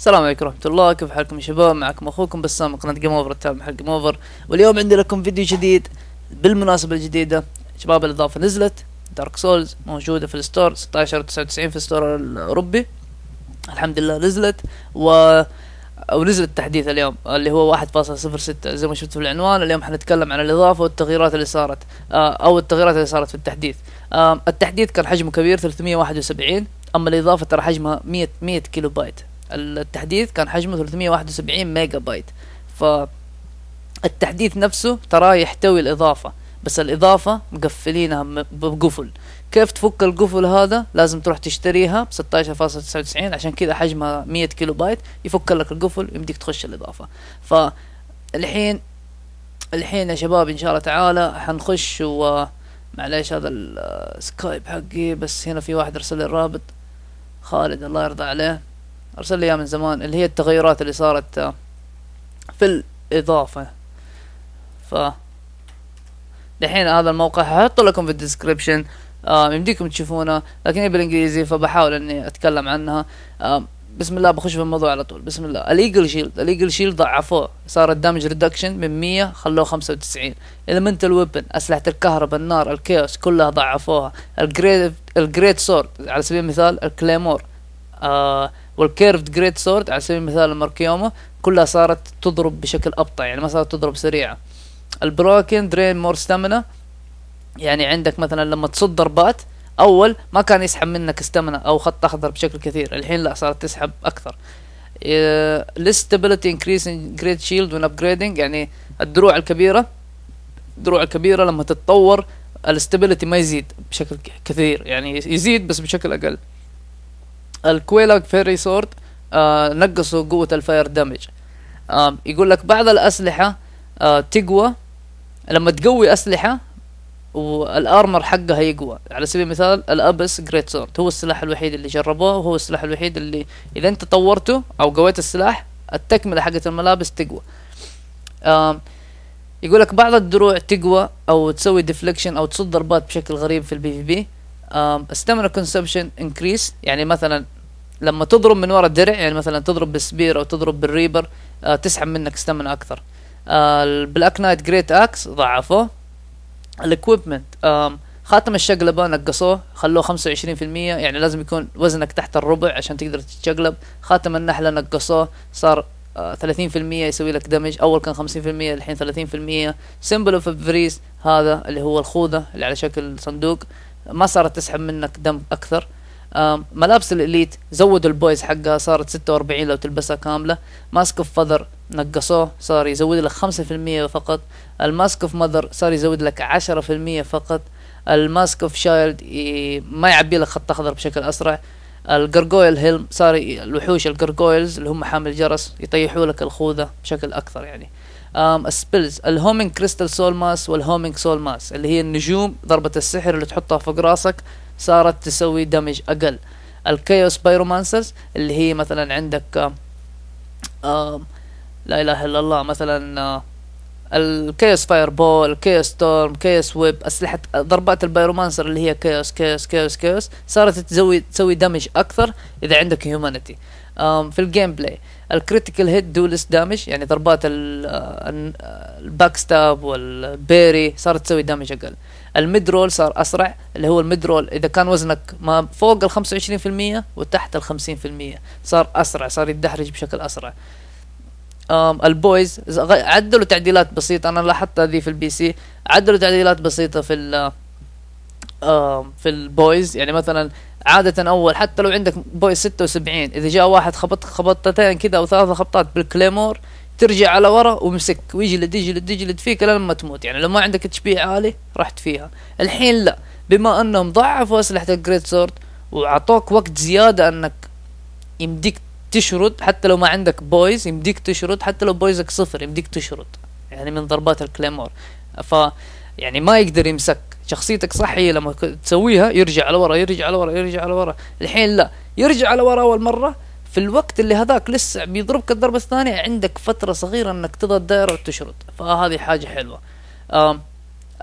السلام عليكم ورحمة الله كيف حالكم يا شباب معكم اخوكم بسام من قناة جيم اوفر التابع حق جيم اوفر واليوم عندي لكم فيديو جديد بالمناسبة الجديدة شباب الاضافة نزلت دارك سولز موجودة في الستور 16 99 في الستور الاوروبي الحمد لله نزلت و او نزل التحديث اليوم اللي هو 1.06 زي ما شفت في العنوان اليوم حنتكلم عن الاضافه والتغييرات اللي صارت آه، او التغييرات اللي صارت في التحديث آه، التحديث كان حجمه كبير 371 اما الاضافه ترى حجمها 100 100 كيلو بايت التحديث كان حجمه 371 ميجا بايت فالتحديث نفسه تراه يحتوي الإضافة بس الإضافة مقفلينها بقفل كيف تفك القفل هذا لازم تروح تشتريها ب 16.99 عشان كذا حجمها 100 كيلو بايت يفك لك القفل ويمديك تخش الإضافة فالحين الحين يا شباب إن شاء الله تعالى حنخش و معليش هذا السكايب حقي بس هنا في واحد ارسل لي الرابط خالد الله يرضى عليه ارسل لي اياها من زمان اللي هي التغيرات اللي صارت آه، في الاضافة ف دحين هذا الموقع هحطه لكم في الديسكربشن آه، يمديكم تشوفونه لكن هي بالانجليزي فبحاول اني اتكلم عنها آه، بسم الله بخش في الموضوع على طول بسم الله الايجل شيلد الايجل شيلد ضعفوه صار الدمج ريدكشن من 100 خلوه 95 المنتال ويبن اسلحه الكهرباء النار الكيوس كلها ضعفوها الجريد الجريد سورد على سبيل المثال الكليمور آه والكيرفد جريت سورد على سبيل المثال المركيومه كلها صارت تضرب بشكل أبطأ يعني ما صارت تضرب سريعة البروكن درين مور ستامنا يعني عندك مثلا لما تصد ضربات أول ما كان يسحب منك ستامنا أو خط أخضر بشكل كثير الحين لا صارت تسحب أكثر الاستابيليتي انكريسنج جريد شيلد وان ابجريدنج يعني الدروع الكبيره الدروع الكبيره لما تتطور الاستابيليتي ما يزيد بشكل كثير يعني يزيد بس بشكل اقل الكويلاج فيري سورد آه نقصوا قوة الفاير دامج آه يقول لك بعض الأسلحة آه تقوى لما تقوي أسلحة والارمر حقها يقوى على سبيل المثال الابس جريت سورد هو السلاح الوحيد اللي جربوه وهو السلاح الوحيد اللي اذا انت طورته او قويت السلاح التكمله حقت الملابس تقوى يقول لك بعض الدروع تقوى او تسوي ديفليكشن او تصد ضربات بشكل غريب في البي في بي استمر كونسبشن انكريس يعني مثلا لما تضرب من ورا الدرع يعني مثلا تضرب بالسبير او تضرب بالريبر آه تسحب منك استمنة اكثر آه بالأك نايت جريت اكس ضعفوه الاكويبمنت آه خاتم الشقلبة نقصوه خلوه خمسة وعشرين في المية يعني لازم يكون وزنك تحت الربع عشان تقدر تتشقلب خاتم النحلة نقصوه صار آه، ثلاثين في المية يسوي لك دمج أول كان خمسين في المية الحين ثلاثين في المية سيمبل اوف فريز هذا اللي هو الخوذة اللي على شكل صندوق ما صارت تسحب منك دم اكثر ملابس الاليت زودوا البويز حقها صارت 46 لو تلبسها كامله ماسك اوف فذر نقصوه صار يزود لك 5% فقط الماسك اوف مذر صار يزود لك 10% فقط الماسك اوف شايلد ما يعبي لك خط اخضر بشكل اسرع الجرجويل هيلم صار الوحوش الجرجويلز اللي هم حامل الجرس يطيحوا لك الخوذة بشكل أكثر يعني أم السبيلز الهومينج كريستال سول ماس والهومينج سول ماس اللي هي النجوم ضربة السحر اللي تحطها فوق راسك صارت تسوي دمج أقل الكايوس بايرومانسرز اللي هي مثلا عندك أم لا إله إلا الله مثلا آه، الكيس فاير بول كيوس ستورم كيوس ويب اسلحه ضربات البيرومانسر اللي هي كيوس كيوس كيوس كيوس صارت تزوي تسوي دمج اكثر اذا عندك هيومانيتي في الجيم بلاي الكريتيكال دو دولس دامج يعني ضربات الباك ستاب والبيري صارت تسوي دامج اقل الميد رول صار اسرع اللي هو الميد رول اذا كان وزنك ما فوق ال 25% وتحت ال 50% صار اسرع صار يدحرج بشكل اسرع البويز عدلوا تعديلات بسيطه انا لاحظت هذه في البي سي عدلوا تعديلات بسيطه في ال في البويز يعني مثلا عادة أول حتى لو عندك بويز 76 إذا جاء واحد خبط خبطتين كذا أو ثلاثة خبطات بالكليمور ترجع على ورا ومسك ويجلد يجلد يجلد فيك لما تموت يعني لو ما عندك اتش بي عالي رحت فيها الحين لا بما انهم ضعفوا اسلحة الجريت سورد وعطوك وقت زيادة انك يمديك تشرد حتى لو ما عندك بويز يمديك تشرد حتى لو بويزك صفر يمديك تشرد يعني من ضربات الكليمور ف يعني ما يقدر يمسك شخصيتك صح هي لما تسويها يرجع لورا يرجع لورا يرجع لورا الحين لا يرجع لورا اول مره في الوقت اللي هذاك لسه بيضربك الضربة الثانية عندك فترة صغيرة انك تضغط الدائرة وتشرد فهذه حاجة حلوة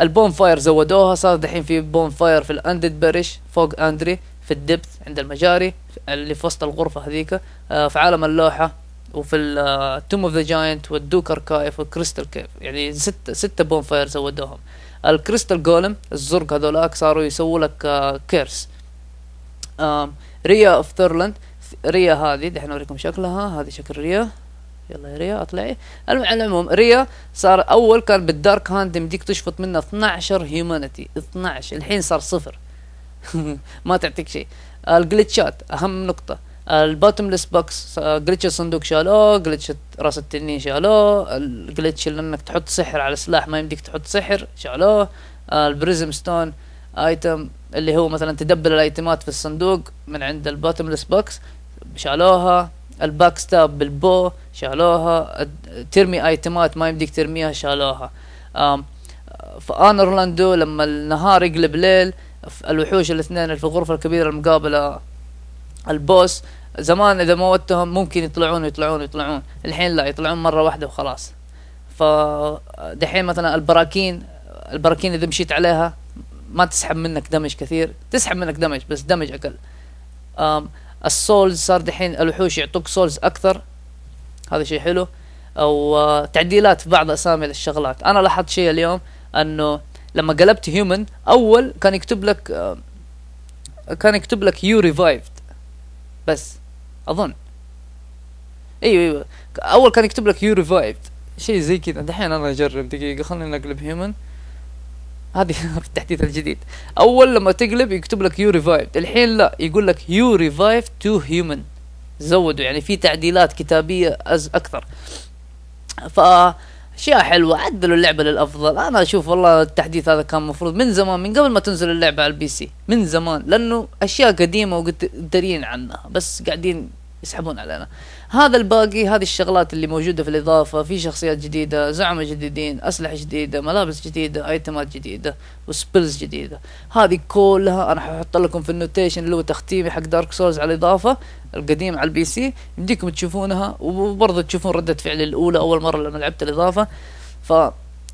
البون فاير زودوها صار دحين في بون فاير في الاندد بريش فوق اندري في الدبث عند المجاري اللي في وسط الغرفة هذيك آه، في عالم اللوحة وفي التوم اوف آه، ذا جاينت والدوك اركايف والكريستال كيف يعني ستة ستة بون فاير سودوهم الكريستال جولم الزرق هذولاك صاروا يسووا لك كيرس آه، ريا اوف ثيرلاند ريا هذه دحين اوريكم شكلها هذه شكل ريا يلا يا ريا اطلعي على العموم ريا صار اول كان بالدارك هاند يمديك تشفط منه 12 هيومانيتي 12 الحين صار صفر ما تعطيك شيء الجلتشات اهم نقطه الباتمليس بوكس جلتش الصندوق شالوه جلتش راس التنين شالوه الجلتش اللي انك تحط سحر على سلاح ما يمديك تحط سحر شالوه البريزم ستون ايتم اللي هو مثلا تدبل الايتمات في الصندوق من عند الباتمليس بوكس شالوها الباك ستاب بالبو شالوها ترمي ايتمات ما يمديك ترميها شالوها في انرلاندو لما النهار يقلب ليل الوحوش الاثنين في الغرفة الكبيرة المقابلة البوس زمان اذا موتهم ممكن يطلعون يطلعون يطلعون الحين لا يطلعون مرة واحدة وخلاص فدحين مثلا البراكين البراكين اذا مشيت عليها ما تسحب منك دمج كثير تسحب منك دمج بس دمج اقل السولز صار دحين الوحوش يعطوك سولز اكثر هذا شيء حلو او آه، تعديلات في بعض اسامي للشغلات انا لاحظت شيء اليوم انه لما قلبت هيومن اول كان يكتب لك آه، كان يكتب لك يو ريفايفد بس اظن ايوه ايوه اول كان يكتب لك يو ريفايفد شيء زي كذا دحين انا اجرب دقيقه خليني نقلب هيومن هذه في التحديث الجديد اول لما تقلب يكتب لك يو ريفايفد الحين لا يقول لك يو ريفايفد تو هيومن زودوا يعني في تعديلات كتابيه أز اكثر ف اشياء حلوه عدلوا اللعبه للافضل انا اشوف والله التحديث هذا كان مفروض من زمان من قبل ما تنزل اللعبه على البي سي من زمان لانه اشياء قديمه وقد دارين عنها بس قاعدين يسحبون علينا هذا الباقي هذه الشغلات اللي موجوده في الاضافه في شخصيات جديده زعماء جديدين اسلحه جديده ملابس جديده ايتمات جديده وسبلز جديده هذه كلها انا حاحط لكم في النوتيشن اللي هو تختيمي حق دارك سولز على الاضافه القديم على البي سي يمديكم تشوفونها وبرضه تشوفون رده فعلي الاولى اول مره لما لعبت الاضافه ف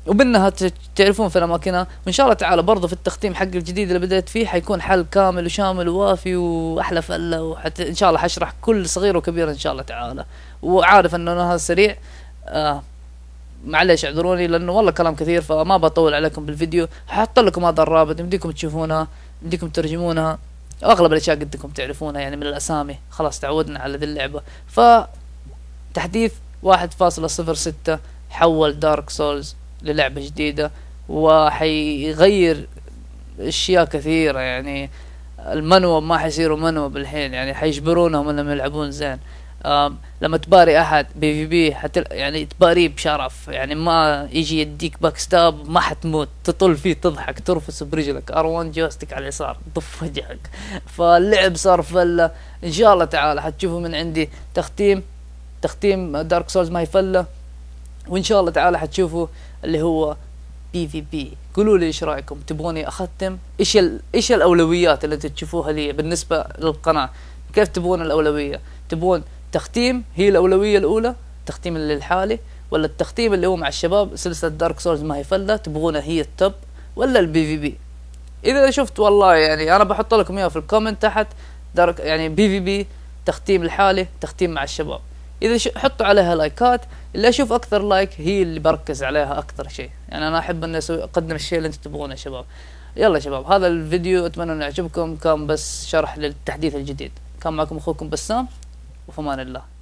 وبالنها تعرفون في الاماكن وان شاء الله تعالى برضه في التختيم حق الجديد اللي بدات فيه حيكون حل كامل وشامل ووافي واحلى فله وحت ان شاء الله حشرح كل صغير وكبير ان شاء الله تعالى وعارف انه انا هذا سريع آه معلش اعذروني لانه والله كلام كثير فما بطول عليكم بالفيديو حاط لكم هذا الرابط يمديكم تشوفونها يمديكم تترجمونها اغلب الاشياء قدكم تعرفونها يعني من الاسامي خلاص تعودنا على ذي اللعبه ف تحديث 1.06 حول دارك سولز للعبة جديدة وحيغير اشياء كثيرة يعني المنوب ما حيصيروا منوب الحين يعني حيجبرونهم انهم يلعبون زين لما تباري احد بي في بي حتل يعني تباريه بشرف يعني ما يجي يديك باك ستاب ما حتموت تطل فيه تضحك ترفس برجلك ار 1 جوستك على اليسار ضف وجهك فاللعب صار فله ان شاء الله تعالى حتشوفوا من عندي تختيم تختيم دارك سولز ما هي فله وان شاء الله تعالى حتشوفوا اللي هو بي في بي قولوا لي ايش رايكم تبغوني اختم ايش ايش الاولويات اللي انتم تشوفوها لي بالنسبه للقناه كيف تبغون الاولويه تبغون تختيم هي الاولويه الاولى تختيم للحالي ولا التختيم اللي هو مع الشباب سلسله دارك سولز ما هي فله تبغونها هي التوب ولا البي في بي اذا شفت والله يعني انا بحط لكم اياها في الكومنت تحت دارك يعني بي في بي تختيم الحالي تختيم مع الشباب اذا حطوا عليها لايكات اللي اشوف اكثر لايك هي اللي بركز عليها اكثر شيء يعني انا احب اني اقدم الشيء اللي انتم تبغونه يا شباب يلا شباب هذا الفيديو اتمنى انه يعجبكم كان بس شرح للتحديث الجديد كان معكم اخوكم بسام وفمان الله